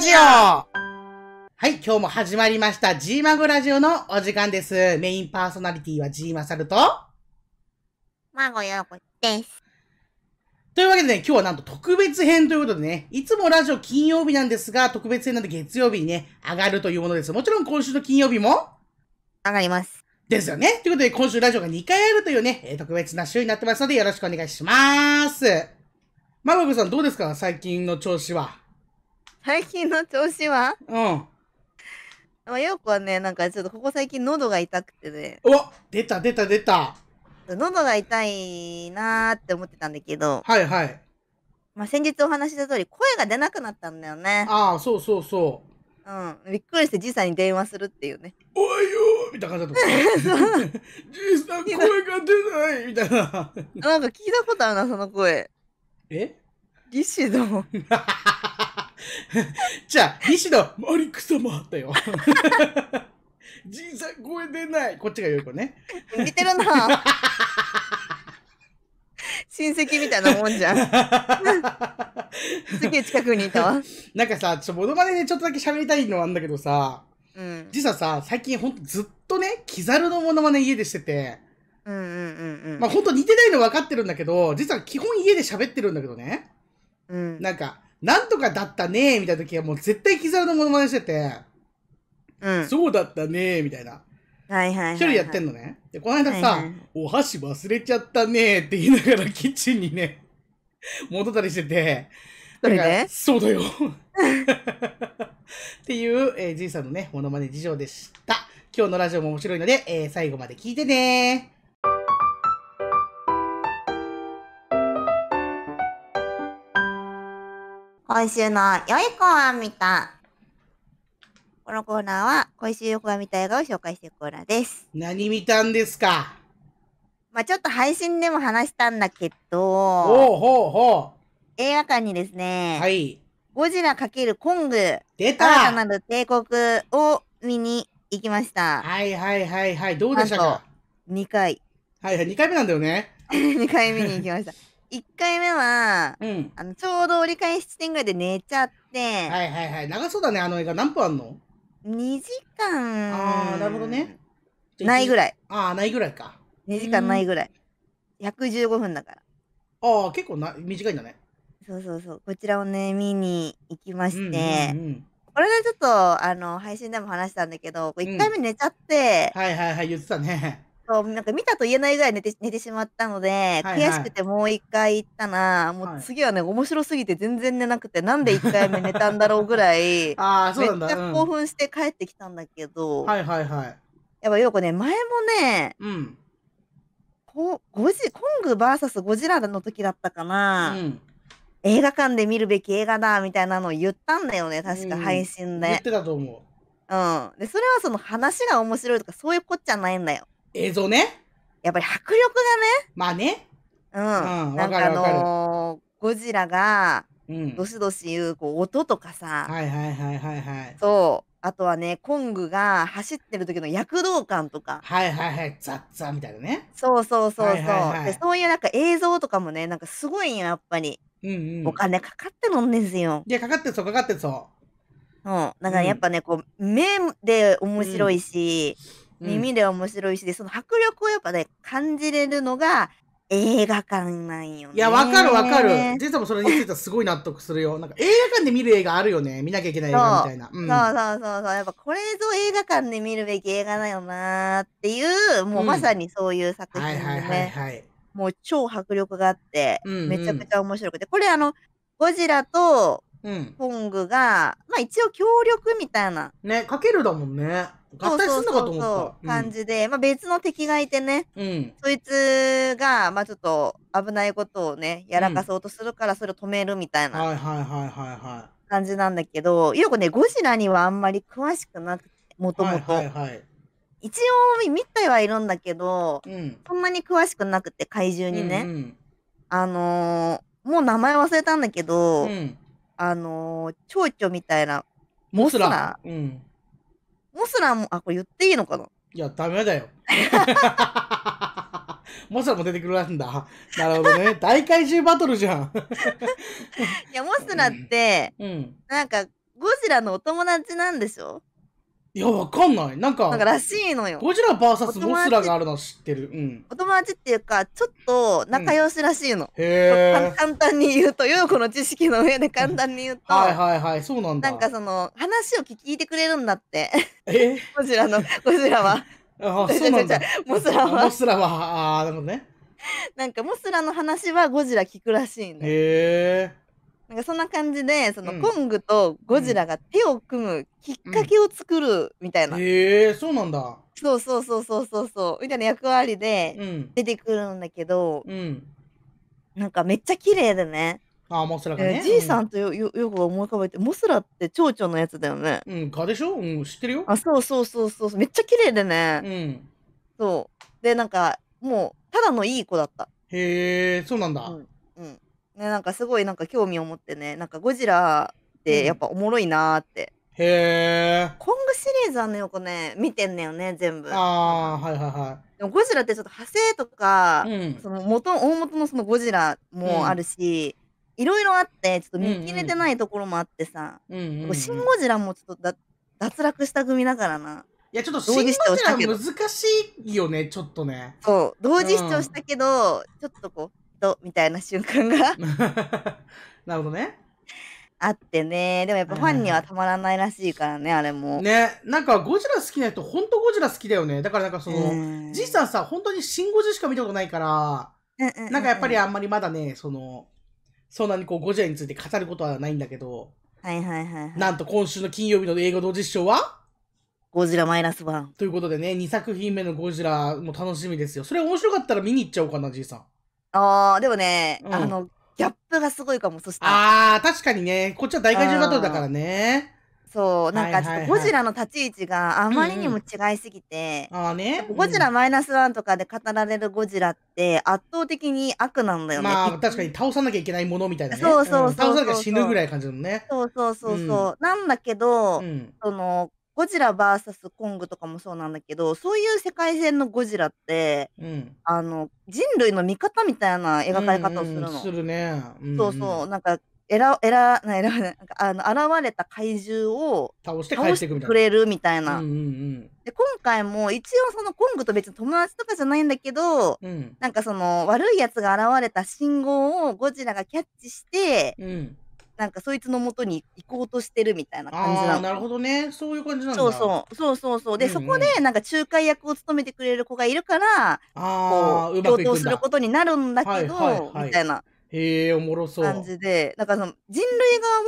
ジオはい、今日も始まりました G マグラジオのお時間です。メインパーソナリティは G マサルと、マゴヨコです。というわけでね、今日はなんと特別編ということでね、いつもラジオ金曜日なんですが、特別編なんで月曜日にね、上がるというものです。もちろん今週の金曜日も上がります。ですよね。ということで、今週ラジオが2回あるというね、特別な週になってますので、よろしくお願いします。マゴヨコさん、どうですか最近の調子は。最近の調子はうん。まあ、ようこはね、なんかちょっとここ最近喉が痛くてね、お出た出た出た。喉が痛いなーって思ってたんだけど、はいはい。まあ、先日お話しした通り、声が出なくなったんだよね。ああ、そうそうそう。うん。びっくりしてじいさんに電話するっていうね。おいよーみたいな感じだったね。じいさん声が出ないみたいな。なんか聞いたことあるな、その声。えリシド。じゃあ、西野、マリク様だよ。じいさん、声出ない。こっちがよい子ね。似てるな。親戚みたいなもんじゃん。すげえ近くにいたわ。なんかさ、ちょ、モノマネでちょっとだけ喋りたいのはあんだけどさ、うん、実はさ、最近ほんとずっとね、キザルのモノマネ家でしてて、うんうんうんうん。まあほんと似てないの分かってるんだけど、実は基本家で喋ってるんだけどね。うん。なんか、なんとかだったねみたいな時はもう絶対キザルのモノマネしてて、うん。そうだったねみたいな。はいはい。一人やってんのね。で、この間さ、はいはい、お箸忘れちゃったねって言いながらキッチンにね、戻ったりしてて、それでそうだよ。っていう、えー、じいさんのね、モノマネ事情でした。今日のラジオも面白いので、えー、最後まで聞いてねー。今週の良い子は見た。このコーナーは、今週よくは見た映画を紹介していくコーナーです。何見たんですかまあちょっと配信でも話したんだけど、ほうほうほ映画館にですね、はい。ゴジラ×コング、出新たたなる帝国を見に行きました。はいはいはいはい。どうでしたかか2回。はいはい。2回目なんだよね。2 回見に行きました。1回目は、うん。あの、ちょうど折り返し地点ぐらいで寝ちゃって。はいはいはい。長そうだね、あの映画。何分あんの ?2 時間。ああ、なるほどね。ないぐらい。ああ、ないぐらいか。2時間ないぐらい。115分だから。ああ、結構な短いんだね。そうそうそう。こちらをね、見に行きまして、うんうんうん、これでちょっと、あの、配信でも話したんだけど、1回目寝ちゃって、うん、はいはいはい、言ってたね。そう、なんか見たと言えないぐらい寝て寝てしまったので、はいはい悔しくてもう一回行ったなもう次はね、面白すぎて全然寝なくて、なんで一回目寝たんだろうぐらい、ああ、そうめなんっちゃ興奮して帰ってきたんだけど、はいはいはい。やっぱよこね、前もね、うん。こゴジコング VS ゴジラの時だったかうな、ん。映画館で見るべき映画だみたいなのを言ったんだよね、確かうん配信言ってたと思う。うん。で、それはその話が面白いとかそういうこっちゃないんだよ。映像ね。やっぱり迫力がね。まあね。うん。うんなんかあのー、ゴジラが、どしどし言う、こう、音とかさ。はいはいはいはいはい。そう。あとはね、コングが走ってる時の躍動感とか。はいはいはい。ザッザみたいなね。そうそうそうそう、はいはいはい、で。そういうなんか映像とかもね、なんかすごいよ、やっぱり。うんうん、お金かかってるんですよ。いや、かかってそう、かかってそう。うん。だからやっぱね、こう、目で面白いし、うん耳で面白いしその迫力をやっぱね、感じれるのが映画館なんよね。いや、わかるわかる。実はそれについてはすごい納得するよ。なんか映画館で見る映画あるよね。見なきゃいけない映画みたいな。そううん、そうそうそうそう。やっぱこれぞ映画館で見るべき映画だよなーっていう、もうまさにそういう作品でね。うん、はいはいはい、はい。もう超迫力があって、めちゃくちゃ面白くて、これあの、ゴジラとうん、ポングが、まあ一応協力みたいな。ね、かけるだもんね。合体すんのかと思った。そうそうそう感じで、まあ別の敵がいてね、うん、そいつが、まあちょっと危ないことをね、やらかそうとするからそれを止めるみたいな。はいはいはいはいはい。感じなんだけど、よくね、ゴジラにはあんまり詳しくなくて、もともと。はいはい、はい、一応見てはいるんだけど、うん、そんなに詳しくなくて、怪獣にね。うんうん、あのー、もう名前忘れたんだけど、うんあのー、蝶々みたいな。モスラー。うん。モスラーも、あ、これ言っていいのかないや、ダメだよ。モスラも出てくるらしいんだ。なるほどね。大怪獣バトルじゃん。いや、モスラって、うん、なんか、ゴジラのお友達なんでしょいや、わかんない。なんか、なんからしいのよ。ゴジラ VS モスラがあるの知ってる。うん。お友達っていうか、ちょっと仲良しらしいの。へえ。簡単に言うと、ようこの知識の上で簡単に言うと、はいはいはい、そうなんだ。なんかその、話を聞いてくれるんだって。えゴジラの、ゴジラは。あ あ、そうなんだ。モスラは。モスラは、ああ、なるほどね。なんかモスラの話はゴジラ聞くらしいんへえ。なんかそんな感じでその、コングとゴジラが手を組むきっかけを作るみたいな。うん、へえそうなんだ。そうそうそうそうそうそうみたいな役割で出てくるんだけど、うん、なんかめっちゃ綺麗でね。あモスラがね。じいさんとよよよく思い浮かべて、モスラって蝶々のやつだよね。うん、かでしょうん、知ってるよ。あ、そうそうそうそう。めっちゃ綺麗でね。うん。そう。で、なんか、もう、ただのいい子だった。へえ、そうなんだ。うん、うんね、なんかすごいなんか興味を持ってね、なんかゴジラってやっぱおもろいなーって。へえ。コングシリーズはねよくね、見てんねよね、全部。ああ、はいはいはい。でもゴジラってちょっと派生とか、うん、その元、大元のそのゴジラもあるし、いろいろあって、ちょっと見切れてないところもあってさ、うんうん、シン・ゴジラもちょっとだ脱落した組だからな。いや、ちょっとシン・ゴジラ難しいよね、ちょっとね。そう、同時視聴したけど、うん、ちょっとこう、と、みたいな瞬間が なるほどね。あってね。でもやっぱファンにはたまらないらしいからね、あれも。ね。なんかゴジラ好きな人、ほんとゴジラ好きだよね。だからなんかその、じいさんさ、本当に新ゴジラしか見たことないから、なんかやっぱりあんまりまだね、その、そんなにこうゴジラについて語ることはないんだけど、はいはいはい、はい、なんと今週の金曜日の英語同時視聴はゴジラマイナスワン。ということでね、2作品目のゴジラも楽しみですよ。それ面白かったら見に行っちゃおうかな、じいさん。ああ、でもね、うあの、ギャップがすごいかも、そしたら。ああ、確かにね。こっちは大怪獣バトルだからね。そう、なんかちょっとゴジラの立ち位置があまりにも違いすぎて、あね。ゴジラマイナスワンとかで語られるゴジラって圧倒的に悪なんだよね、まあ、確かに倒さなきゃいけないものみたいなね。そううそうん。倒さなきゃ死ぬぐらい感じのね。そうそううそうそん。う。なんだけうど、ん。その、ゴジラ VS コングとかもそうなんだけど、そういう世界線のゴジラって、うん、あの、人類の味方みたいな描かれ方をするの。うんうん、するね。うんうん、そうそう。なんか、えら、えら、な、えら、なんか、あの、現れた怪獣を倒して帰ってくれるみたいな。で、今回も一応そのコングと別に友達とかじゃないんだけど、うん、なんかその悪いやつが現れた信号をゴジラがキャッチして、うんなんかそいつのもとに行こうとしてるみたいな感じなの。なるほどね。そういう感じなんだ。そうそうそうそうそう。で、うんうん、そこでなんか仲介役を務めてくれる子がいるから、こう、共闘することになるんだけど、はいはいはい、みたいな。へえ、おもろそう。感じで、なんかその人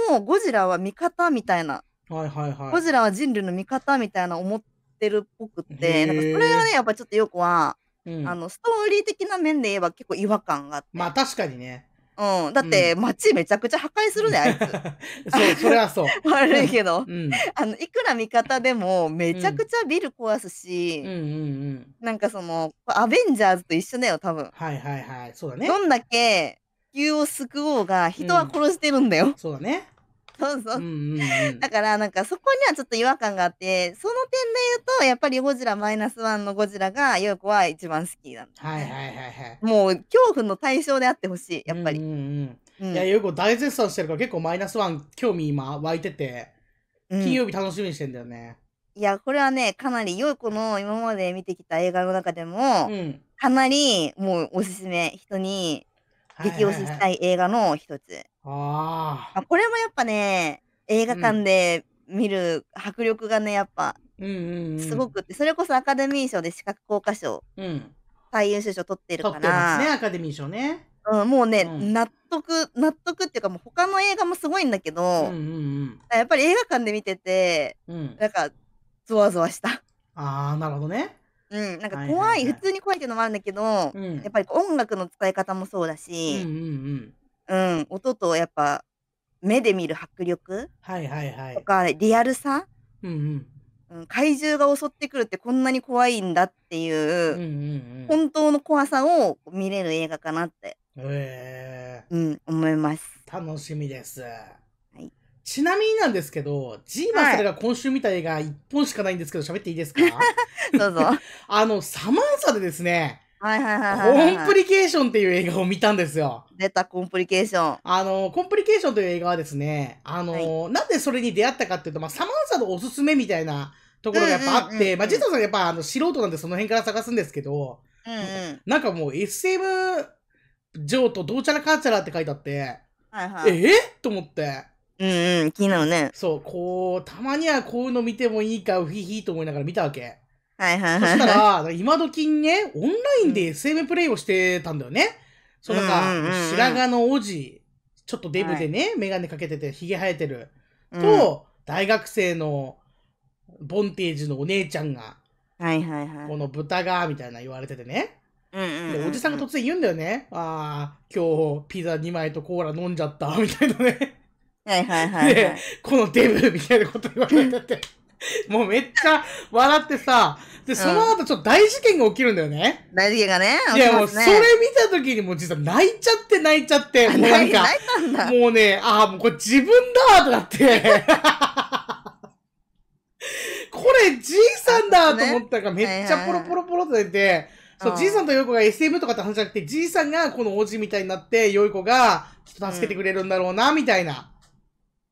類側もゴジラは味方みたいな。はいはいはい。ゴジラは人類の味方みたいな思ってるっぽくて、なんかそれはね、やっぱちょっとよくは、うん、あの、ストーリー的な面で言えば結構違和感があって。まあ確かにね。うん。だって、街めちゃくちゃ破壊するね、あいつ。そう、それはそう。悪いけど。うん、あの、いくら味方でも、めちゃくちゃビル壊すし、うんうんうんなんかその、アベンジャーズと一緒だよ、多分。はいはいはい。そうだね。どんだけ、地球を救おうが、人は殺してるんだよ。そうだね。そうそう。だからなんかそこにはちょっと違和感があって、その点で言うと、やっぱりゴジラマイナスワンのゴジラが、ヨーコは一番好きなんだ、ね、はいはいはいはい。もう恐怖の対象であってほしい、やっぱり。うんうんうん、いや、ヨーコ大絶賛してるから結構マイナスワン興味今湧いてて、金曜日楽しみにしてんだよね。うん、いや、これはね、かなりヨーコの今まで見てきた映画の中でも、うん、かなりもうおすすめ、人に激推ししたい映画の一つ。あこれもやっぱね、映画館で見る迫力がね、やっぱ、すごくって、それこそアカデミー賞で視覚効果賞、うん、最優秀賞取ってるから。取ってますね、アカデミー賞ね。うん、もうね、うん、納得納得っていうかもう他の映画もすごいんだけど、やっぱり映画館で見てて、うん、なんかゾワゾワしたああなるほどねうん、なんかいは怖いい、は普通に怖いっていうのもあるんだけど、やうん。っぱり音楽の使い方もそうだうんうし、んうん。うん、音とやっぱ目で見る迫力はいはいはとかリアルさ、うんうん。うん、怪獣が襲ってくるってこんなに怖いんだっていうんう、うん本当の怖さを見れる映画かなって、えうん、思います。楽しみです。ちなみになんですけど、ジーバスが今週見た映画1本しかないんですけど、喋っていいですか どうぞ。あの、サマンサでですね、はいはいはいはい、コンプリケーションっていう映画を見たんですよ。出た、コンプリケーション。あの、コンプリケーションという映画はですね、あの、はい、なんでそれに出会ったかっていうと、まあ、サマンサのおすすめみたいなところがやっぱあって、まあ、ジータさんやっぱあの素人なんでその辺から探すんですけど、うんうん、なんかもう SM 上とどうちゃらかーちゃらって書いてあって、はいはい、えと思って。うんうん、気になるね。そう、こう、たまにはこういうの見てもいいか、ウヒヒと思いながら見たわけ。はいはいそはい。したら、今時にね、オンラインで SM プレイをしてたんだよね。そのか、うんうんうん白髪のおじ、ちょっとデブでね、眼鏡かけてて、ひげ生えてる。と、大学生のボンテージのお姉ちゃんが、はいはいはいこの豚が、みたいな言われててね。うんで、おじさんが突然言うんだよね。ああ、今日ピザ2枚とコーラ飲んじゃった、みたいなね。はいはいはい、はい、で、このデブみたいなこと言われてて、もうめっちゃ笑ってさ、で、その後ちょっと大事件が起きるんだよね。うん、大事件がね。いやもうそれ見た時にもう実は泣いちゃって 泣いちゃって、もうなんか、もうね、ああ、もうこれ自分だとなって。これ、じいさんだと思ったから、めっちゃポロポロポロと出て、そう、じいさんとよい子が SM とかって話じゃなくて、じいさんがこの王子みたいになって、よい子が、きっと助けてくれるんだろうな、みたいな。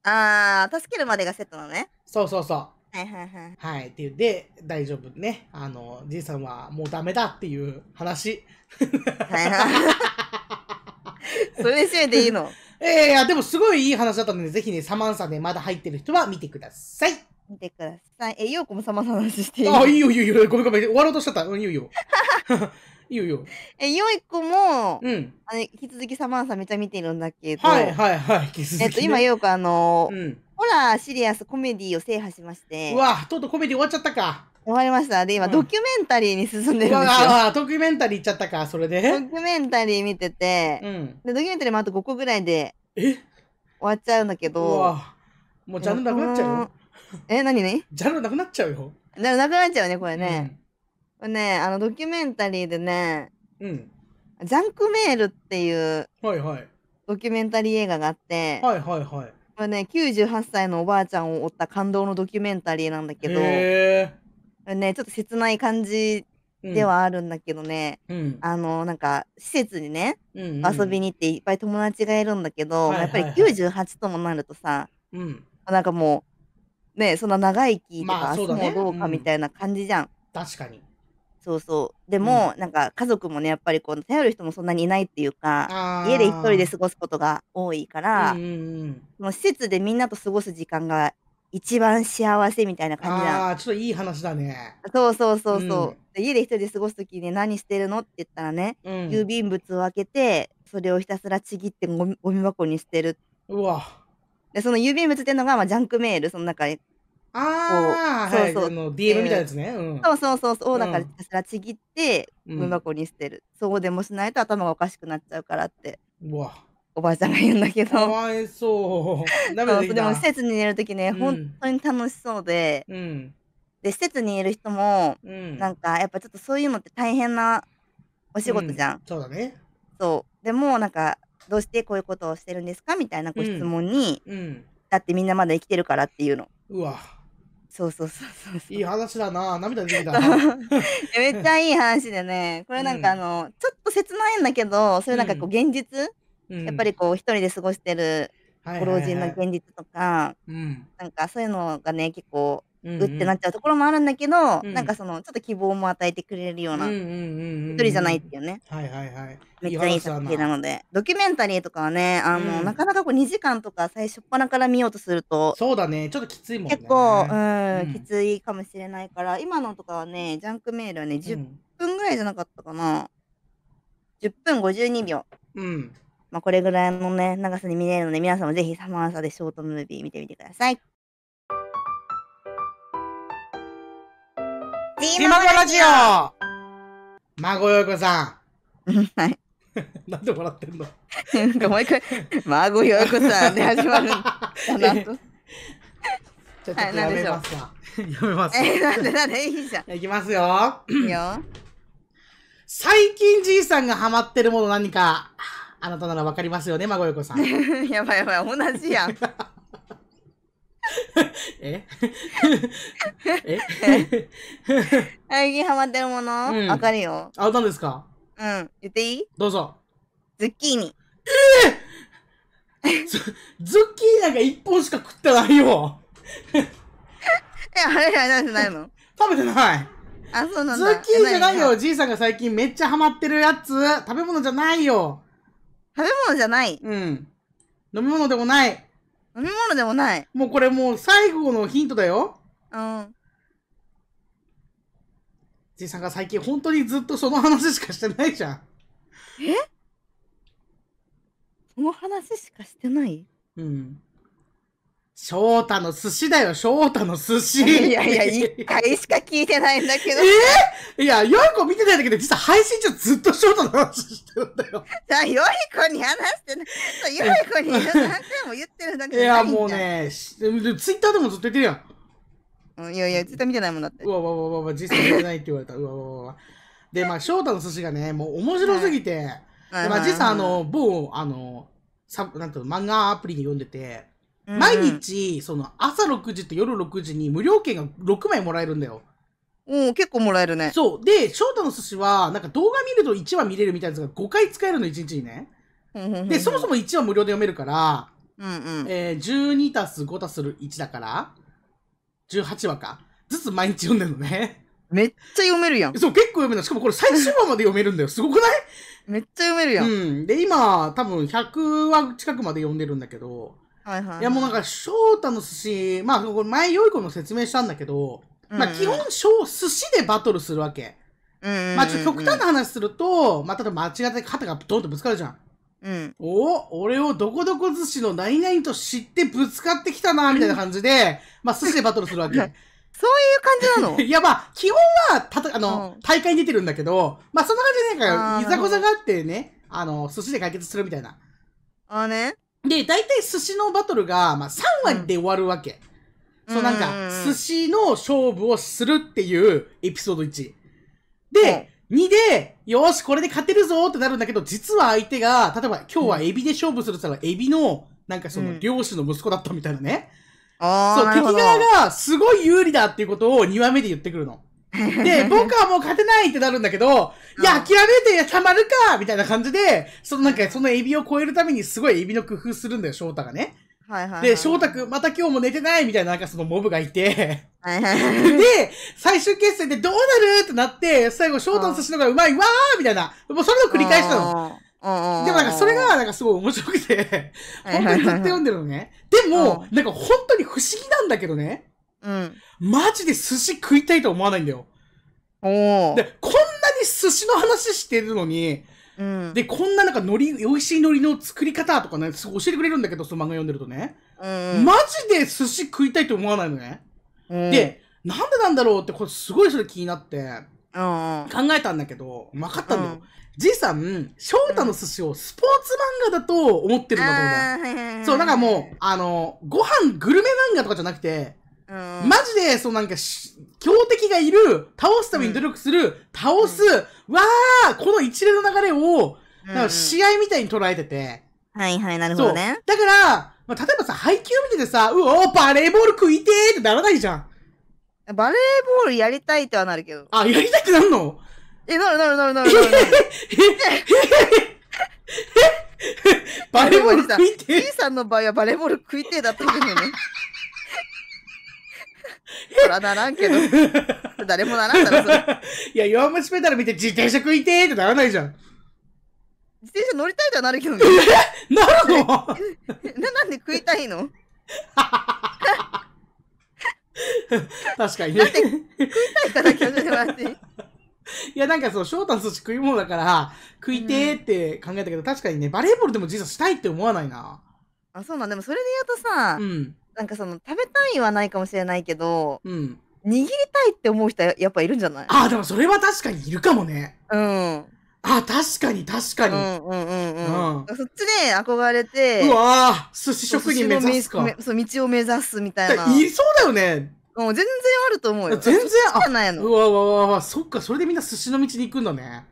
ああ、助けるまでがセットなのね。そうそうそう。はいはいはい。はい。って言って、大丈夫ね。あの、じいさんはもうダメだっていう話。はいはい。それせいでいいのえー、いや、でもすごいいい話だったので、ぜひね、サマンサでまだ入ってる人は見てください。見てください。え、ようこもサマンサの話していいあ、いいよいいよいいよ。ごめんごめん。終わろうとしちゃった。うん、いいよ。いいよいよ。え、よい子も、うん。あの、引き続きサマンサめっちゃ見てるんだけど。はいはいはい。引き続き、ね、えっと、今、よい子、あの、うん。ホラー、シリアス、コメディを制覇しまして。うわ、とうとうコメディ終わっちゃったか。終わりました。で、今、ドキュメンタリーに進んでるんですよ。ああ、ドキュメンタリー行っちゃったか、それで。ドキュメンタリー見てて、うん。で、ドキュメンタリーもあと5個ぐらいで、え終わっちゃうんだけど。うわ、もうジャンルなくなっちゃうよ。え、何ねジャンルなくなっちゃうよ。なくなっちゃうね、これね。うんね、あのドキュメンタリーでね、うん。ジャンクメールっていうはいはい。ドキュメンタリー映画があって、はいはいはい。これね、98歳のおばあちゃんを追った感動のドキュメンタリーなんだけど、ね、ちょっと切ない感じではあるんだけどね、うん、あのなんか施設にね、うんうん、遊びに行っていっぱい友達がいるんだけど、はいはいはい、やっぱり98ともなるとさ、うん、なんかもうねそんな長生きとか、まあそう、ね、どうかみたいな感じじゃん。うん、確かにそうそう。でうん。も、なんか家族もね、やっぱりこう、頼る人もそんなにいないっていうか、家で一人で過ごすことが多いかあ。うんら、うんうん。施設でみんなと過ごす時間が一番幸せみたいな感じなああ、ちょっといい話だね。そうそうそうそん。う。で家で一人で過ごすときに何してるのって言ったらね、う郵便物を開けて、それをひたすらちぎってゴミゴミ箱に捨てる。うわ。で、その郵便物っていうのが、まあ、ジャンクメール、その中にああ、そうそう。DM みたいなやつね。うん、そうそうそうそう。かひたすらちぎって、文箱に捨てる、うん、そうでもしないと頭がおかしくなっちゃうからって。うわ。おばあちゃんが言うんだけど。かわいそう。ダメだでも施設にいる時ね、うん、本当に楽しそうで。うん、で施設にいる人も、うん、なんかやっぱちょっとそういうのって大変なお仕事じゃん。うん、そうだね。そう。でもなんかどうしてこういうことをしてるんですかみたいなご質問に、だってみんなまだ生きてるからっていうの。うわ。そうそうそうそうそう。いい話だな涙出てきたな。めっちゃいい話でね、これなんかあの、ちょっと切ないんだけど、そういうなんかこう現実、うんやっぱりこう一人で過ごしてるご老人の現実とか、うんなんかそういうのがね、結構うってなっちゃうところもあるんだけど、うん、なんかそのちょっと希望も与えてくれるような一人じゃないっていうね、はいはいはい、めっちゃいい作品なのでドキュメンタリーとかはねあの、うん、なかなかこう2時間とか最初っ端から見ようとするとそうだねちょっときついもんね結構、うん、きついかもしれないから今のとかはねジャンクメールはね10分ぐらいじゃなかったかな、うん、10分52秒うんまあこれぐらいのね長さに見れるので皆さんもぜひサマーサでショートムービー見てみてくださいちまごラジオ孫よこさん。はい。なんで笑ってんのなんかもう一回、孫よこさんで始まる。ちょっとやめますわ。やめます。え、なんでなんでいいじゃん。いきますよ。いいよ。最近じいさんがハマってるもの何か、あなたならわかりますよね、孫よこさん。やばいやばい、同じやん。え え 最近ハマってるものわ、うん、かるよ。あ、なですかうん。言っていいどうぞ。ズッキーニ。えー、ズッキーニなんか一本しか食ってないよ。え、あれあれじゃないの食べてない。あ、そうなんだ。ズッキーニじゃないよ。じいさんが最近めっちゃハマってるやつ。食べ物じゃないよ。食べ物じゃないうん。飲み物でもない。飲み物でもない。もうこれもう最後のヒントだよ。うん。じいさんが最近本当にずっとその話しかしてないじゃん。えその話しかしてないうん。翔太の寿司だよ、翔太の寿司。いやいや、一回しか聞いてないんだけど。えー、いや、ヨイコ見てないんだけど、実は配信中ずっと翔太の話してるんだよ。さあ、ヨイコに話してない。ヨイコに何回も言ってるんだけど。いや、もうね、ツイッターでもずっと言ってるやん。うん、いやいや、ツイッター見てないもんだって。うわわわわわ、実際見てないって言われた。うわわわわ。で、まあ、翔太の寿司がね、もう面白すぎて、はい、まあ、実はあの、某、あの、サなんていうの、漫画アプリに読んでて、毎日、その朝6時と夜6時に無料券が6枚もらえるんだよ。うん、結構もらえるね。そう。で、翔太の寿司は、なんか動画見ると1話見れるみたいなやつが5回使えるの、1日にね。で、そもそも1話無料で読めるから、うんうんえー、12たす5たする1だから、18話か。ずつ毎日読んでるのね。めっちゃ読めるやん。そう、結構読める。しかもこれ最終話まで読めるんだよ。すごくない めっちゃ読めるやん。うん。で、今、多分100話近くまで読んでるんだけど、いやもうなんか翔太の寿司まあこれ前良い子の説明したんだけど、うんうん、まあ、基本寿司でバトルするわけ、うんうんうん、まあちょっと極端な話すると、まあ、例えば間違って肩がドンとぶつかるじゃん、うん、お俺をどこどこ寿司の何々と知ってぶつかってきたなみたいな感じでまあ寿司でバトルするわけ そういう感じなの いやまあ基本はたあの、うん、大会に出てるんだけどまあそんな感じでなんかいざこざがあってねあの寿司で解決するみたいなああねで、大体寿司のバトルが、まあ、3割で終わるわけ。うん、そう、なんか、寿司の勝負をするっていうエピソード1。で、うん、2で、よし、これで勝てるぞってなるんだけど、実は相手が、例えば今日はエビで勝負するって言ったら、エビの、なんかその、漁師の息子だったみたいなね。うん、そう、敵側がすごい有利だっていうことを2話目で言ってくるの。で、僕はもう勝てないってなるんだけど、いや、諦めてたまるかみたいな感じで、そのなんか、そのエビを超えるためにすごいエビの工夫するんだよ、翔太がね。はいはい、はい、で、翔太くん、また今日も寝てないみたいな、なんかそのモブがいて。はいはいで、最終決戦でどうなるってなって、最後翔太の寿司のがうまいわーみたいな。もうそれを繰り返したの。でもなんかそれがなんかすごい面白くて、本当にずっと読んでるのね。でも、なんか本当に不思議なんだけどね。うん。マジで寿司食いたいと思わないんだよ。おで、こんなに寿司の話してるのに、うん、で、こんななんか海苔、美味しい海苔の作り方とかね、すごい教えてくれるんだけど、その漫画読んでるとね。うん、マジで寿司食いたいと思わないのね。うん、で、なんでなんだろうって、これすごいそれ気になって、考えたんだけど、分かったんだよ。じいさん、翔太の寿司をスポーツ漫画だと思ってるんだと思う、そう、なんかもう、あの、ご飯グルメ漫画とかじゃなくて、マジで、そうなんか、強敵がいる、倒すために努力する、うん、倒す、うん、わーこの一連の流れを、なんか試合みたいに捉えてて。はいはい、なるほどね。だから、まあ、例えばさ、配球見ててさ、うおバレーボール食いてーってならないじゃん。バレーボールやりたいってはなるけど。あ、やりたいってなるのえ、なるなるなるなるえ、バレーボール食いてー。さんの場合はバレーボール食いてーだったんだね。そらならんけど。誰もならんだろ、それ。いや、弱虫ペダル見て自転車食いてーってならないじゃん。自転車乗りたいとはなるけどね。なるのな、なんで食いたいの確かにね。だって食いたいから教えてもいや、なんかそう、翔太の寿司食い物だから、食いてーって考えたけど、うん、確かにね、バレーボールでも実はしたいって思わないな。あ、そうなんでもそれで言うとさ、うん、なんかその、食べたいはないかもしれないけど、うん。握りたいって思う人はやっぱいるんじゃないああ、でもそれは確かにいるかもね。うん。あ、確かに確かに。うんうんうんうん。そっちで、憧れて。うわ寿司職人目指すか。そう、道を目指すみたいな。いそうだよね。もう全然あると思うよ。全然あじないの。うわわわわ、そっか、それでみんな寿司の道に行くんだね。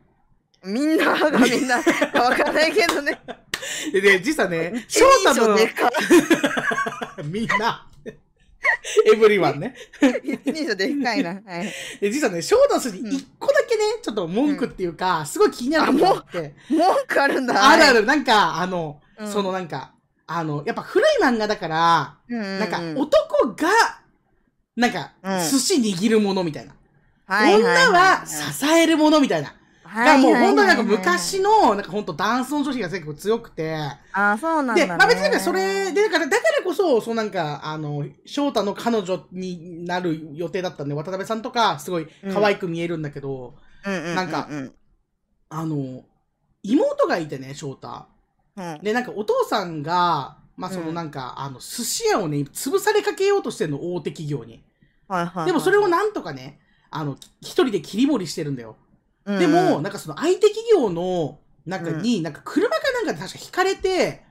みんながみんな、分かんないけどね。で、実はね、翔太の、みんな。エブリワンね。人数でかいな。はい。実はね、ショーダスに一個だけね、ちょっと文句っていうか、すごい気になるもって。文句あるんだ。あるある。なんか、あの、そのなんか、あの、やっぱ古い漫画だから、なんか男が、なんか、寿司握るものみたいな。女は支えるものみたいな。だからもう本当になんか昔の、なんか本当男尊女子が結構強くて。あそうなんだ、ね、で、まあ別になんかそれ、で、だから、だからこそ、そうなんか、あの、翔太の彼女になる予定だったんで、渡辺さんとか、すごい可愛く見えるんだけど、うん、なんか、うんうんうんうん、あの、妹がいてね、翔太。うん、で、なんかお父さんが、まあそのなんか、うん、あの、寿司屋をね、潰されかけようとしてるの、大手企業に。はいはいはい、でもそれをなんとかね、あの、一人で切り盛りしてるんだよ。うん、でも、なんかその相手企業の中に、なんか車かなんかで確か引かれて、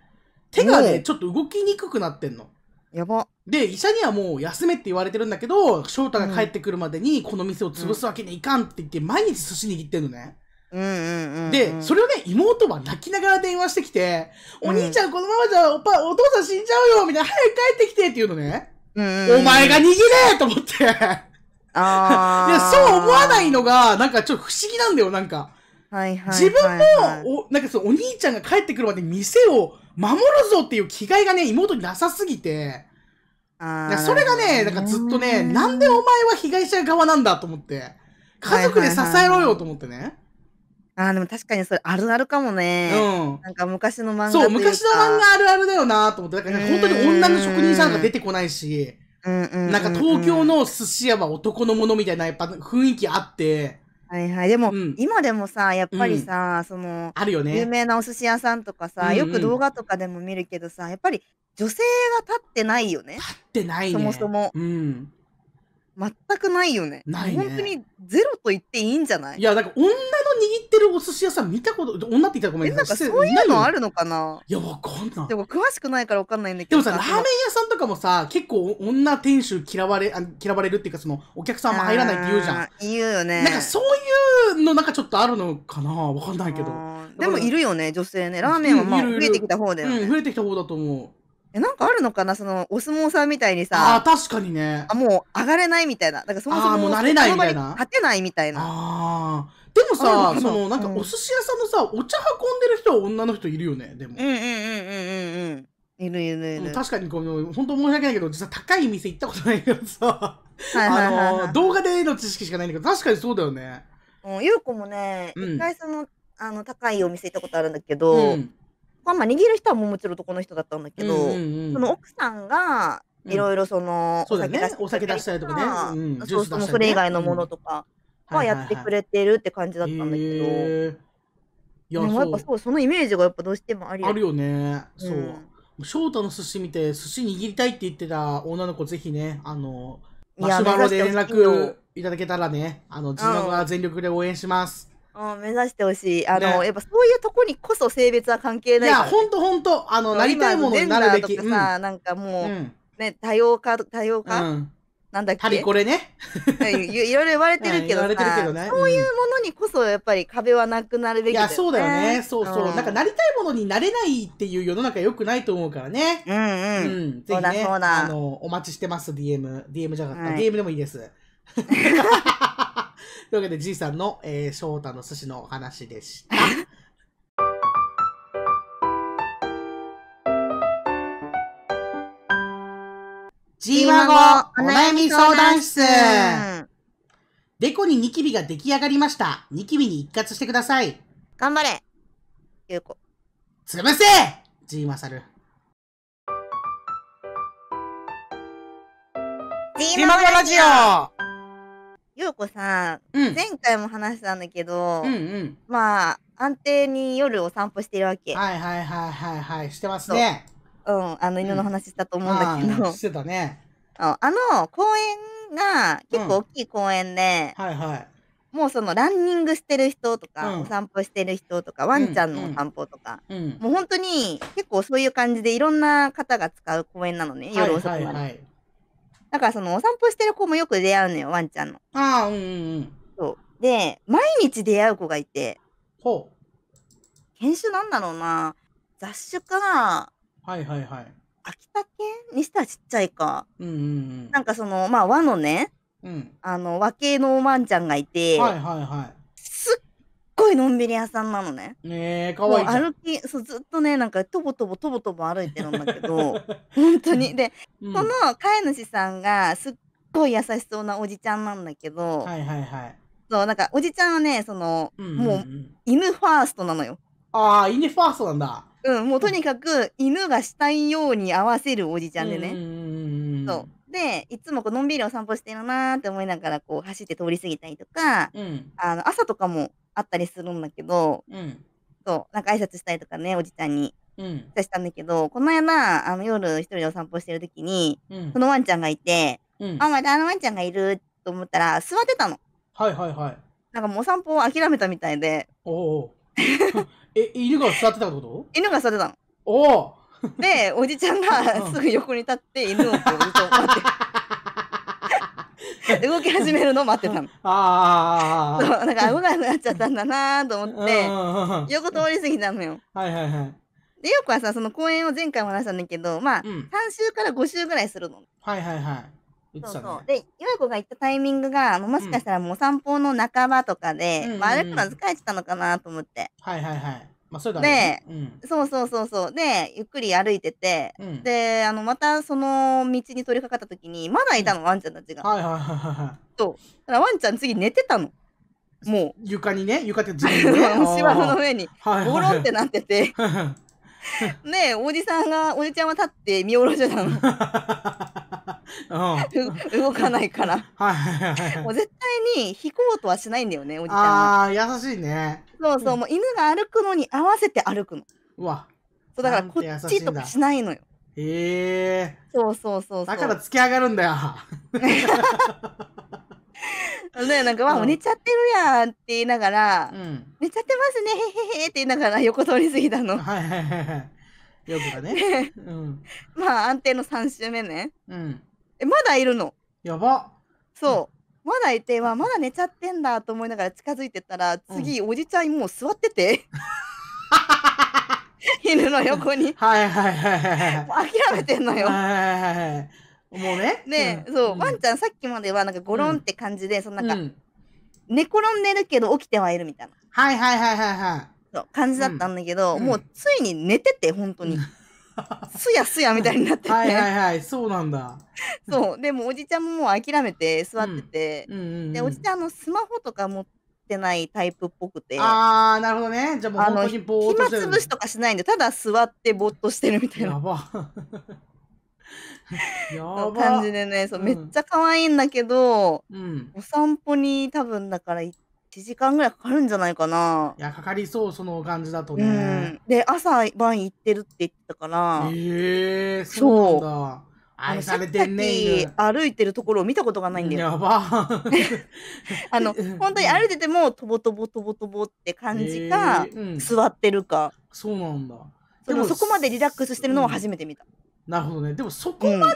手がね、ちょっと動きにくくなってんの。やば。で、医者にはもう休めって言われてるんだけど、翔太が帰ってくるまでにこの店を潰すわけにいかんって言って、毎日寿司握ってんのね。うんうんで、それをね、妹は泣きながら電話してきて、うん、お兄ちゃんこのままじゃおぱお父さん死んじゃうよみたいな、早く帰ってきてって言うのね。うんうんお前が逃げと思っていや、そう思わないのが、なんかちょっと不思議なんだよ、なんか。はいはいはいはい、自分も、お、なんかそお兄ちゃんが帰ってくるまで店を守るぞっていう気概がね、妹になさすぎて。あそれがね、なんかずっとね、なんでお前は被害者側なんだと思って。家族で支えろよと思ってね。はいはいはいあでも確かにそれあるあるかもね。うん。なんか昔の漫画そう、昔の漫画あるあるだよなと思って。だから、本当に女の職人さんが出てこないし。なんか東京の寿司屋は男のものみたいなやっぱ雰囲気あって。はいはい。でも、うん、今でもさ、やっぱりさ、うん、その、あるよね。有名なお寿司屋さんとかさ、よく動画とかでも見るけどさ、やっぱり女性が立ってないよね。立ってないね。そもそも。うん。全くないよね。ないね。本当にゼロと言っていいんじゃないいや、んか女の握ってるお寿司屋さん見たこと、女って言ったらごめんなさい。なんかそういうのあるのかないや、わかんない。でも詳しくないからわかんないんだけど。でもさ、ラーメン屋さんとかもさ、結構女店主嫌われ、あ嫌われるっていうか、その、お客さんも入らないって言うじゃん。言うよね。なんかそういうのなんかちょっとあるのかなわかんないけど。でもいるよね、女性ね。ラーメンはまあ増えてきた方だよね。うん、増えてきた方だと思う。え、なんかあるのかなその、お相撲さんみたいにさ。あ、確かにね。あ、もう上がれないみたいな。だからそもそも。もう慣れないみたいな。勝てないみたいな。ああ。でもさ、その、なんかお寿司屋さんのさ、お茶運んでる人は女の人いるよね、でも。うんうんうんうんうんうん。いるいるいる。確かにこの、本当申し訳ないけど、実は高い店行ったことないけどさ、あの、動画での知識しかないんだけど、確かにそうだよね。うん、優子もね、一、うん、回その、あの、高いお店行ったことあるんだけど、うん、まあまあ握る人はももちろん男の人だったんだけど、うんうんうん、その奥さんがいろいろその、うん、お酒出し、ね、お酒出したりとかね、うん、そうそうそれ以外のものとかはやってくれてるって感じだったんだけど、えー、でもやっぱそうそのイメージがやっぱどうしてもありあるよね、うん、そう翔太の寿司見て寿司握りたいって言ってた女の子ぜひねあのマシュマロで連絡いただけたらねあの自分は全力で応援します、うん、目指してほしい。あの、ね、やっぱそういうとこにこそ性別は関係ない、ね、いや、ほんとほんと、あの、なりたいものになるべき。さ、うん、なんかもう、ね、多様化、多様化、うん、なんだっけパリコレね い。いろいろ言われてるけどさ、けどね、そういうものにこそやっぱり壁はなくなるべき、ね、いや、そうだよね。そうそう、なんかなりたいものになれないっていう世の中よくないと思うからね。うんうん。うん、ぜひ、ね、そうだそうだ。あの、お待ちしてます、DM。DM じゃなかった。はい、DM でもいいです。というわけで、じいさんの、えー、翔太の寿司のお話でした。ーワゴお悩み相談室デコにニキビが出来上がりました。ニキビに一括してください。頑張れゆうこ。潰せーマサル。G マゴラジオようこさん、うん、前回も話したんだけど、うんうん、まあ、安定に夜お散歩してるわけ。はいはいはいはいはい、してますね。ううん、あの、犬の話したと思うんだけど。うん、してたね。あの、公園が結構大きい公園で、うん、はいはい。もうそのランニングしてる人とか、うん、お散歩してる人とか、ワンちゃんのお散歩とか、うんうん、もう本当に結構そういう感じでいろんな方が使う公園なのね、夜遅くまで。はいはいはいだからそのお散歩してる子もよく出会うのよ、ワンちゃんの。ああ、うんうんうん。そう。で、毎日出会う子がいて。ほう。犬種なんだろうな。雑種かな。はいはいはい。秋田犬にしたらちっちゃいか。うんうんうん。なんかその、まあ和のね、うん、あの和系のワンちゃんがいて。はいはいはい。いのんびり屋さんなのね。ねえ、かわいい歩き、そう、ずっとね、なんか、とぼとぼとぼとぼ歩いてるんだけど、本当に。で、うその飼い主さんが、すっごい優しそうなおじちゃんなんだけど、はいはいはい。そう、なんか、おじちゃんはね、その、うんうんもう、犬ファーストなのよ。ああ、犬ファーストなんだ。うん、もうとにかく、犬がしたいように合わせるおじちゃんでううね。んそう。で、いつもこう、のんびりお散歩してるなーって思いながら、こう、走って通り過ぎたりとか、うん。あの、朝とかもあったりするんだけど、うん、そうなんか挨拶したりとかねおじちゃんに、うん、したんだけどこの間あの夜一人でお散歩してる時に、うん、そのワンちゃんがいて「うん、あまたあのワンちゃんがいる」と思ったら座ってたの。はいはいはい。なんかもうお散歩を諦めたみたいで。おお。え犬が座ってたってこと犬が座ってたの。おお。でおじちゃんがすぐ横に立って犬をずっと待って。動き始めるのを待ってたの。ああ。なんか動かなくなっちゃったんだなと思って、横通り過ぎたのよ。はいはいはい。で、よくはさ、その公演を前回も話したんだけど、まあ、うん、3週から5週ぐらいするの。はいはいはい。そうそう。で、よい子が行ったタイミングが、あのもしかしたらもう散歩の半ばとかで、うん、まあ、歩くの疲れてたのかなと思って。はいはいはい。まあ、そうだね。で、うん、そうそうそうそう。で、ゆっくり歩いてて、うん、で、あの、またその道に取り掛かった時に、まだいたの、ワンちゃんたちが。はいはいはいはい。そう。だからワンちゃん次寝てたの。もう。床にね、床ってずっと、ね、芝生の上に、ボロってなってて。ねえ、おじさんが、おじちゃんは立って見下ろしてたの。うん、動かないから。はいはいはい。もう絶対に引こうとはしないんだよね、おじちゃんは。ああ、優しいね。そうそう、もう犬が歩くのに合わせて歩くの。うわ。そうだからこっちとかしないのよ。へえそうそうそうそう。だから突き上がるんだよ。ね、なんか、わ、うん、もう寝ちゃってるやんって言いながら、うん、寝ちゃってますね、へへへって言いながら横通り過ぎたの。はいはいはいよくだね。うん、まあ、安定の3周目ね。うん。え、まだいるの。やば。そう。うん、まだいて、ままだ寝ちゃってんだと思いながら近づいてたら、次、おじちゃんもう座ってて。犬 の横に。はいはいはいはい。諦めてんのよ。はいはいはいはい。もうね。ね、うん、そう、ワンちゃんさっきまではなんかゴロンって感じで、そのなんか、うん、寝転んでるけど起きてはいるみたいな。はいはいはいはいはい。そう感じだったんだけど、うん、もうついに寝てて本当に。すやすやみたいになっててはいはいはいそうなんだ そうでもおじちゃんももう諦めて座ってて、うんうんうんうん、でおじちゃんのスマホとか持ってないタイプっぽくてああなるほどねじゃあもう本当にぼーっとしてる暇つぶしとかしないんでただ座ってぼーっとしてるみたいなやば 感じでねそう、うん、めっちゃ可愛いんだけど、うん、お散歩に多分だから1時間ぐらいかかるんじゃないかな。いやかかりそうその感じだとね。うん、で朝晩行ってるって言ってたから。えー、そうなんだ。愛されてんね歩いてるところを見たことがないんだよ。やば。あの、本当に歩いてても、とぼとぼとぼとぼって感じか、えーうん、座ってるか。そうなんだ。でもそこまでリラックスしてるのは初めて見た。うんなるほどねでもそこまでは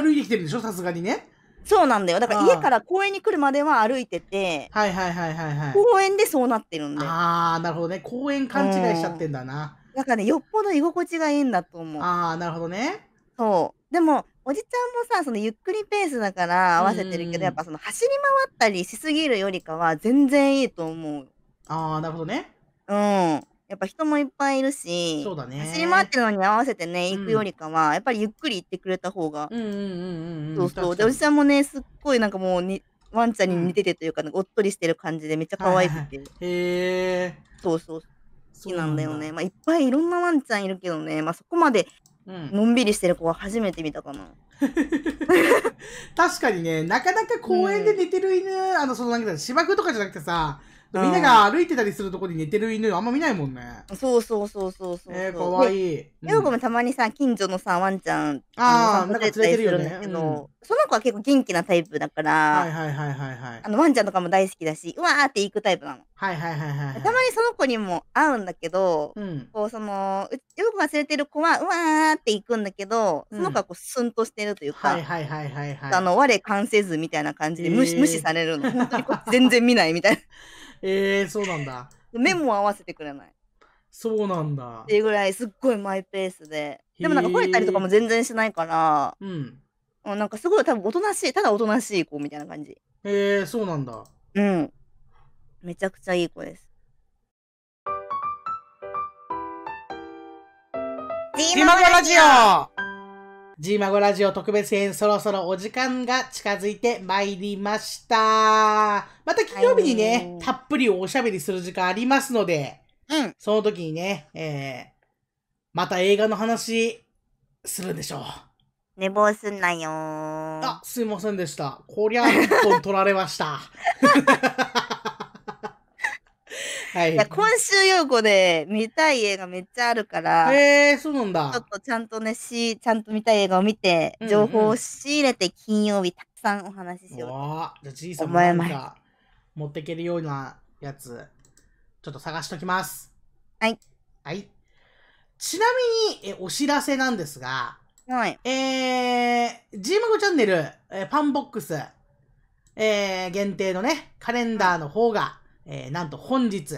歩いてきてるんでしょさすがにねそうなんだよだから家から公園に来るまでは歩いててはいはいはいはいはい公園でそうなってるんだああなるほどね公園勘違いしちゃってんだな、なんかねよっぽど居心地がいいんだと思うああなるほどねそうでもおじちゃんもさそのゆっくりペースだから合わせてるけどやっぱその走り回ったりしすぎるよりかは全然いいと思うああなるほどねうんやっぱ人もいっぱいいるし、そうだね。走り回ってるのに合わせてね、行くよりかは、やっぱりゆっくり行ってくれた方が。うんうんうんうん。そうそう。で、おじさんもね、すっごいなんかもうに、ワンちゃんに似ててというか、おっとりしてる感じでめっちゃ可愛くて。へえ。そうそう。好きなんだよね。まあ、いっぱいいろんなワンちゃんいるけどね、まあ、そこまでのんびりしてる子は初めて見たかな。確かにね、なかなか公園で寝てる犬、うん、あの、そのなんか芝生とかじゃなくてさ、みんなが歩いてたりするとこで寝てる犬あんま見ないもんね。そうそうそうそうそう。えー、かわいい。ヨウゴもたまにさ、近所のさ、ワンちゃん、ああ、なんか連れてるよね。うん、その子は結構元気なタイプだから、はいはいはいはい、はい。あの、ワンちゃんとかも大好きだし、うわーって行くタイプなの。はいはいはいはい、はい、たまにその子にも会うんだけど、うん、こう、その、ヨウゴが連れてる子は、うわーって行くんだけど、その子はこう、スンとしてるというか、うん、はいはいはいはい、はい。あの、我関せずみたいな感じで無視えー、無視されるの。本当にこう全然見ないみたいな。ええー、そうなんだ。メモ合わせてくれない。そうなんだ。っていうぐらいすっごいマイペースで。でもなんか吠えたりとかも全然しないから、うん。なんかすごい多分おとなしい、ただおとなしい子みたいな感じ。へえー、そうなんだ。うん。めちゃくちゃいい子です。ジーマラジオーマゴラジオ特別編そろそろお時間が近づいてまいりました。また金曜日にね、はい、たっぷりおしゃべりする時間ありますので、うん。その時にね、えー、また映画の話、するんでしょう。寝坊すんなよあ、すいませんでした。こりゃ、一本取られました。はい、いや今週用語で見たい映画めっちゃあるから、えー、そうなんだちょっとちゃんとねし、ちゃんと見たい映画を見て、情報を仕入れて金曜日たくさんお話ししようと思います。持っていけるようなやつ、ちょっと探しときます。はい。はい。ちなみに、えお知らせなんですが、はい。えー、G マチャンネル、えパンボックス、えー、限定のね、カレンダーの方が、えー、なんと本日、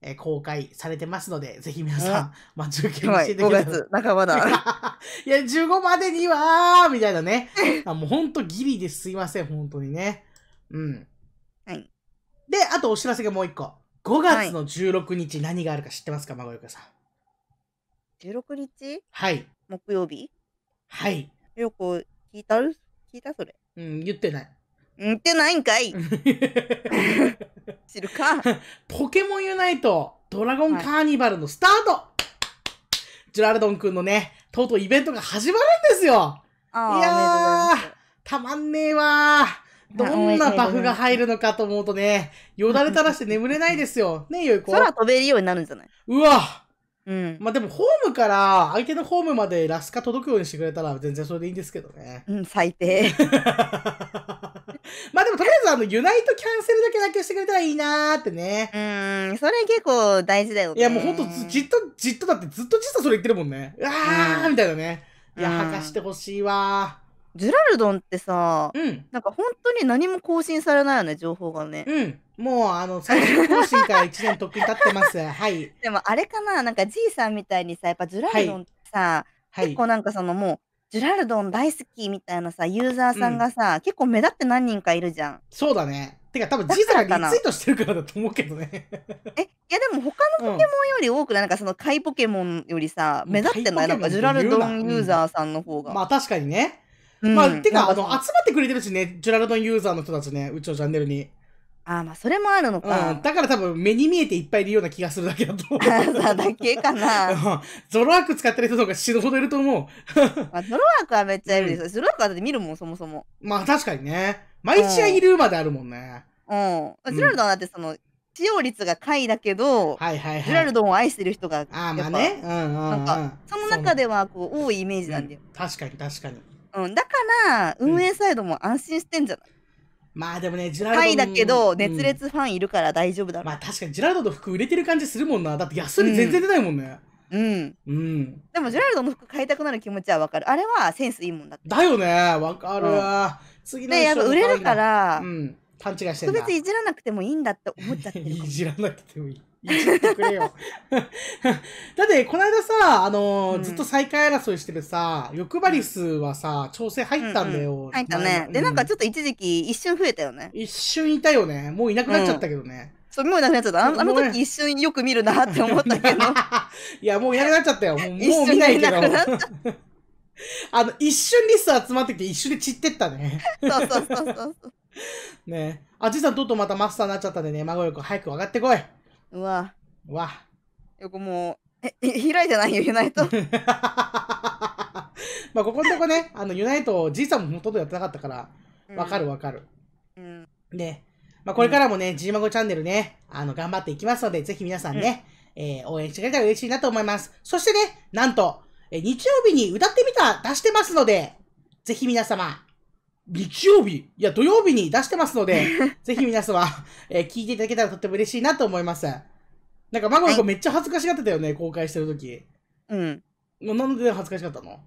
えー、公開されてますので、ぜひ皆さん、待ち受けにしてください。5月半ばだ。いや、15までにはみたいなね。あもうほんとギリですすいません、本当にね。うん。はい。で、あとお知らせがもう一個。5月の16日、何があるか知ってますか、まごゆかさん。16日はい。木曜日はい。よく聞いた聞いたそれ。うん、言ってない。言ってないんかい。知るか。ポケモンユナイト、ドラゴンカーニバルのスタート、はい、ジュラルドンくんのね、とうとうイベントが始まるんですよいやー、たまんねえわー。どんなバフが入るのかと思うとね、よだれ垂らして眠れないですよ。ねえ、ゆいこ。空飛べるようになるんじゃないうわうん、まあでもホームから相手のホームまでラスカ届くようにしてくれたら全然それでいいんですけどね。うん、最低。まあでもとりあえずあの、ユナイトキャンセルだけだけしてくれたらいいなーってね。うん、それ結構大事だよね。いやもうほんとじっと、じっとだってずっと実はそれ言ってるもんね。うわー、みたいなね。いや、吐かしてほしいわジュラルドンってさ、うん、なんか本当に何も更新されないよね、情報がね。うん。もう、あの、最初更新から1年とっくに経ってます。はい。でもあれかな、なんかじいさんみたいにさ、やっぱジュラルドンってさ、はい、結構なんかそのもう、ジュラルドン大好きみたいなさ、ユーザーさんがさ、結構目立って何人かいるじゃん。そうだね。てか多分だジザがリツイートしてるからだと思うけどね。え、いやでも他のポケモンより多くないなんかその怪ポケモンよりさ、目立ってないなんかジュラルドンユーザーさんの方が。まあ確かにね。うまあ、てか、あの、集まってくれてるしね、ジュラルドンユーザーの人たちね、うちのチャンネルに。あまあ、それもあるのか。うん、だから多分、目に見えていっぱいいるような気がするだけだと思う。あだけかな。ゾロワーク使ってる人とか死ぬほどいると思う。あ、ゾロワークはめっちゃいるでしょ。うん、ゾロワークはだって見るもん、そもそも。まあ、確かにね。毎試合いるまであるもんね。うん。うん、ジュラルドはだってその、使用率が下位だけど、はいはいはい、ジュラルドンを愛してる人がああまあね、うんうんうん、なんかその中ではこう多いイメージなんだよ。うん、確かに確かに。うん、だから運営サイドも安心してんじゃない、まあでもね、ジェラルド。はいだけど、熱烈ファンいるから大丈夫だろう。まあ確かにジェラルドの服売れてる感じするもんな。だって安売り全然出ないもんね。うん。うん。でもジェラルドの服買いたくなる気持ちはわかる。あれはセンスいいもんだって。だよね、わかる、うん、次ので、やっぱ売れるから、うん。勘違いしてる特別いじらなくてもいいんだって思っちゃってる。いじらなくてもいい。って だって、この間さ、あのーうんずっと最下位争いしてるさ、欲張り数はさ、調整入ったんだよ。入ったね。で、なんかちょっと一時期一瞬増えたよね。一瞬いたよね。もういなくなっちゃったけどね。そう、もうなくなっちゃった。あのあの時一瞬よく見るなって思ったけど、いや、もういなくなっちゃったよ。もう 一もう見瞬ないいけなど。くなっちゃっあの、一瞬リス集まってきて一瞬で散ってったね。そうそうそうそう。ねあ、じいさんとうとうまたマスターになっちゃったんでね、孫よく早く上がってこい。うわ。うわ。もう、え、開いてないよ、ユナイト。まあ、ここのとこね、あの、ユナイト、じいさんもほとんどやってなかったから、わかるわかる。うん。ね。まあ、これからもね、じいまごチャンネルね、あの、頑張っていきますので、ぜひ皆さんね、うん、えー、応援してくれたら嬉しいなと思います。そしてね、なんと、え日曜日に歌ってみた、出してますので、ぜひ皆様、日曜日いや、土曜日に出してますので、ぜひ皆様、えー、聞いていただけたらとっても嬉しいなと思います。なんか、マゴイ君めっちゃ恥ずかしがってたよね、公開してる時。うん。なんで恥ずかしかったの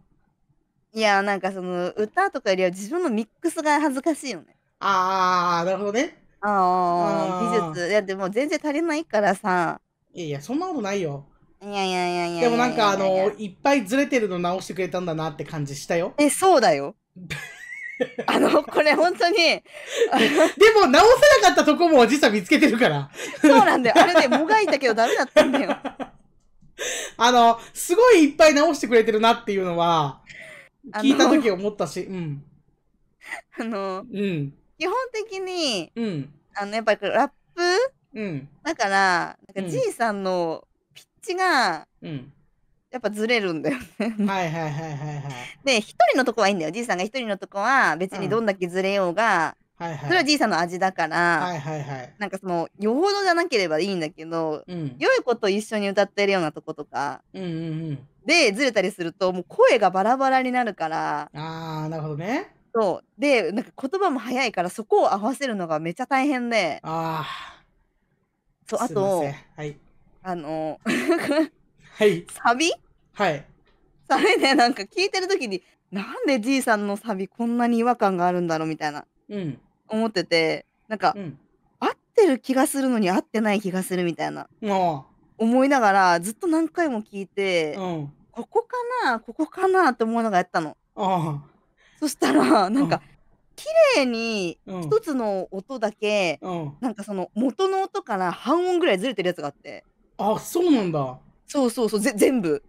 いや、なんかその、歌とかよりは自分のミックスが恥ずかしいよね。あー、なるほどね。ああ、技術。いや、でも全然足りないからさ。いやいや、そんなことないよ。いやいやいやいやでもなんか、あの、いっぱいずれてるの直してくれたんだなって感じしたよ。え、そうだよ。あの、これ本当に。でも、直せなかったとこも実は見つけてるから。そうなんだよ。あれね、もがいたけどダメだったんだよ。あの、すごいいっぱい直してくれてるなっていうのは、聞いた時思ったし、うん。あの、うん。基本的に、うん。あの、やっぱりラップうん。だから、じいさんのピッチが、うん。やっぱずれるんだよね はいはいはいはいで、一人のとこはいいんだよ。じいさんが一人のとこは別にどんだけずれようが、はいはい、それはじいさんの味だから、はいはいはい、なんかその、よほどじゃなければいいんだけど、うん、良いこと一緒に歌ってるようなとことか、うんうんうん、で、ずれたりすると、もう声がバラバラになるから。ああ、なるほどね。そう。で、なんか言葉も早いから、そこを合わせるのがめっちゃ大変で。ああ。そう、あと、はい、あの、はいサビはいそれでなんか聞いてる時になんでじいさんのサビこんなに違和感があるんだろうみたいな、うん、思っててなんか、うん、合ってる気がするのに合ってない気がするみたいな思いながらずっと何回も聞いて、うん、ここかなここかなって思いながらやったの。そしたらなんか綺麗に一つの音だけ、なんかその元の音から半音ぐらいずれてるやつがあってあそうなんだそうそうそう、ぜ全部。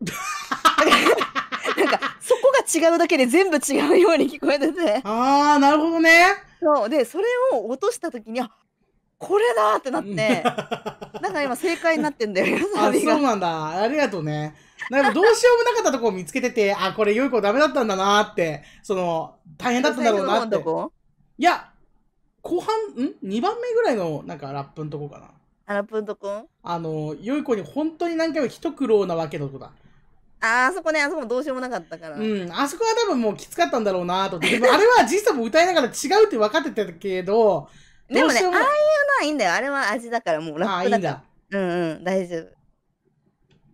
なんか、そこが違うだけで全部違うように聞こえてて。ああ、なるほどね。そう。で、それを落とした時に、あこれだってなって、なんか今正解になってんだよ、あ、そうなんだ。ありがとうね。なんかどうしようもなかったとこを見つけてて、あ、これ良い子ダメだったんだなって、その、大変だったんだろうなって。いや、後半、ん ?2 番目ぐらいの、なんかラップのとこかな。あらぷんとくんあの、良い子に本当に何回も一苦労なわけのとだ。ああそこね、あそこもどうしようもなかったから。うん、あそこは多分もうきつかったんだろうなと。でも あれは実際も歌いながら違うって分かってたけど、でもね、ああいうのはいいんだよ。あれは味だからもうラップだから。ああいいんだ。うんうん、大丈夫。い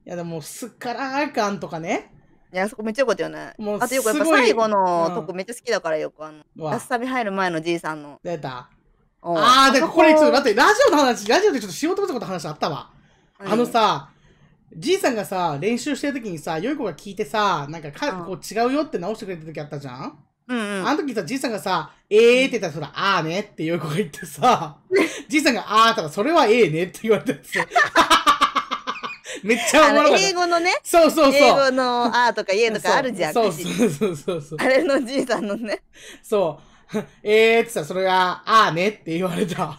やでも、すっからあかんとかね。いや、あそこめっちゃよかったよね。もうあとよくやっぱ最後のとこめっちゃ好きだからよく、あの、あスサビ入る前のじいさんの。出た。ああ、で、これ、ちょっと待って、ラジオの話、ラジオでちょっとしようと思ったこと話あったわ。あのさ、じいさんがさ、練習してる時にさ、よい子が聞いてさ、なんかか、こう違うよって直してくれた時あったじゃんうんうん、あの時さ、じいさんがさ、ええー、って言ったら、そら、ああねってよい子が言ってさ、じいさんが、ああたら、それはええねって言われたや めっちゃおもろい。英語のね。そうそうそう。英語のあーとか言えとかあるじゃん。そうそうそうそうそう。あれのじいさんのね。そう。えーって言ったらそれが、あーねって言われた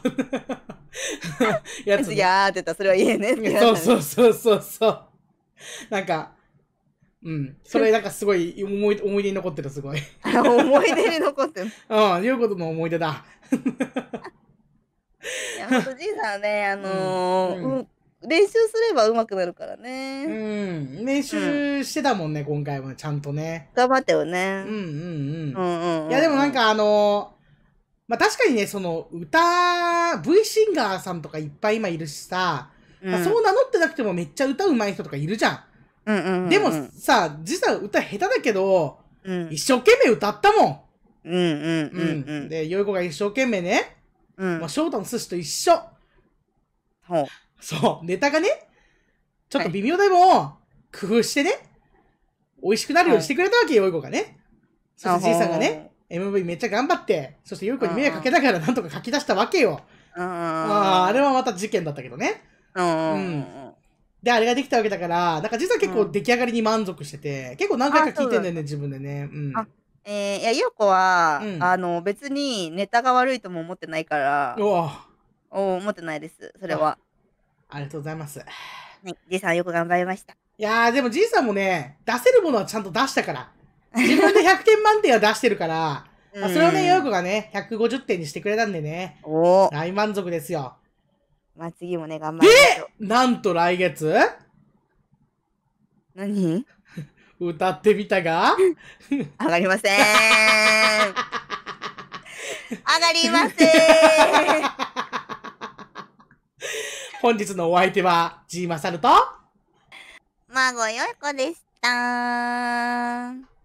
やつ。やーって言ったらそれは言えねって言われた、ね。そうそうそうそう。なんか、うん。それなんかすごい思い思い出に残ってる、すごい。思い出に残ってる。うん、いうことの思い出だ。いや、じいさんはね、あのー、うんうん練習すれば上手くなるからね。うん。練習してたもんね、うん、今回は。ちゃんとね。頑張ったよね。うんうんうん。うんうん、うん、いや、でもなんかあのまあ、確かにね、その、歌、V シンガーさんとかいっぱい今いるしさ、うん、まあ、そう名乗ってなくてもめっちゃ歌うまい人とかいるじゃん。うんうんうんうん、でもさ、実は歌下手だけど、うん、一生懸命歌ったもん。うんうんうん、うん、で、よい子が一生懸命ね、うん、まあ、翔太の寿司と一緒。ほう。そう、ネタがね、ちょっと微妙でも、工夫してね、美味しくなるようにしてくれたわけよ、ヨいコがね。そしてじいさんがね、MV めっちゃ頑張って、そしてヨい子に迷惑かけながらなんとか書き出したわけよ。ああ、あれはまた事件だったけどね。うん。で、あれができたわけだから、んか実は結構出来上がりに満足してて、結構何回か聞いてんだよね、自分でね。うん。えー、いや、ゆうこは、うん、あの、別にネタが悪いとも思ってないから、お思ってないです、それは。ありがとうございます。はい、じいさんよく頑張りました。いやー、でもじいさんもね、出せるものはちゃんと出したから。自分で100点満点は出してるから、あ、それをね、よーコがね、150点にしてくれたんでね。お大満足ですよ。まあ次もね、頑張りまなんと来月何歌ってみたが 上がりません 上がりません本日のお相手は、ジーマサルと、孫よい子でした。